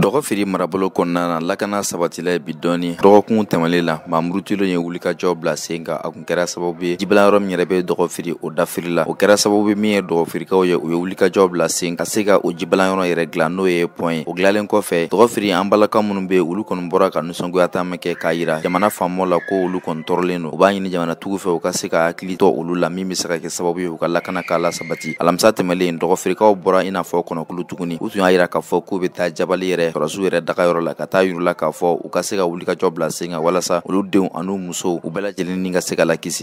dɔgɔ feere marabolo kɔnɔna na lakana sabatila ye bi dɔɔni dɔgɔkun tɛmɛle la mamurutilo ye wulika jɔ bila sen kan a kun kɛra sababu ye jibila yɔrɔ min yɛrɛ bɛ dɔgɔ firi o dafiri la o kɛra sababu ye min ye dɔgɔfirikaw ye u ye jɔ bila sen ka se ka o jibalan yɔrɔ yɛrɛ dilan n'o ye pɔn ye o gilalen kɔfɛ dɔgɔ an balaka minnw be olu kɔni bɔra ka nisɔngoya taama kɛ k'a yira jamana faamɔ la ko olu kɔni tɔɔrɔlen don u b'a ɲini jamanatigiw fɛ u ka se ka hakili tɔ olu la min be se ka kɛ sababu ye u ka lakana k'a la sabati alamisa tɛmɛle dɔgɔfirikaw bɔra i n'a fɔ kɔnɔkulu tuguni u tun y'a yira k'a fɔ k'u be taa jabali yɛrɛ kɛ sɔrɔsiw yɛrɛ yɔrɔ la ka taa yurula k'a fɔ u ka se ka wuli ka jɔ bila sen walasa olu denw an'u musow u bɛɛ lajɛlen ni ka se ka la kisi